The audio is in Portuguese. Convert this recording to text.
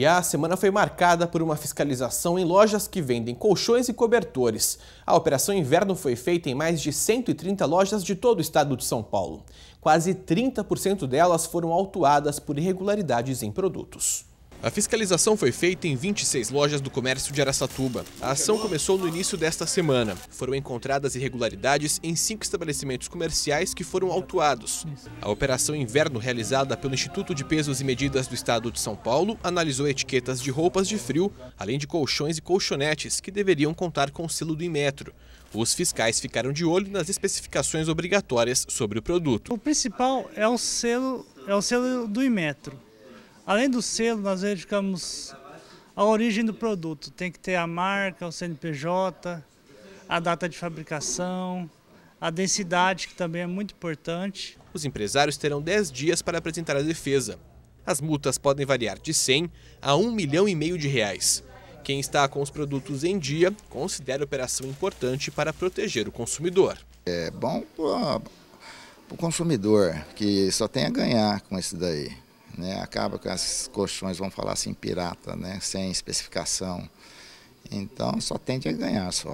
E a semana foi marcada por uma fiscalização em lojas que vendem colchões e cobertores. A Operação Inverno foi feita em mais de 130 lojas de todo o estado de São Paulo. Quase 30% delas foram autuadas por irregularidades em produtos. A fiscalização foi feita em 26 lojas do comércio de Araçatuba. A ação começou no início desta semana. Foram encontradas irregularidades em cinco estabelecimentos comerciais que foram autuados. A operação inverno realizada pelo Instituto de Pesos e Medidas do Estado de São Paulo analisou etiquetas de roupas de frio, além de colchões e colchonetes que deveriam contar com o selo do Inmetro. Os fiscais ficaram de olho nas especificações obrigatórias sobre o produto. O principal é o selo, é o selo do Inmetro. Além do selo, nós verificamos a origem do produto. Tem que ter a marca, o CNPJ, a data de fabricação, a densidade, que também é muito importante. Os empresários terão 10 dias para apresentar a defesa. As multas podem variar de 100 a 1 milhão e meio de reais. Quem está com os produtos em dia considera a operação importante para proteger o consumidor. É bom para o consumidor, que só tem a ganhar com isso daí né? Acaba que as colchões vão falar assim pirata, né? Sem especificação. Então só tende a ganhar só.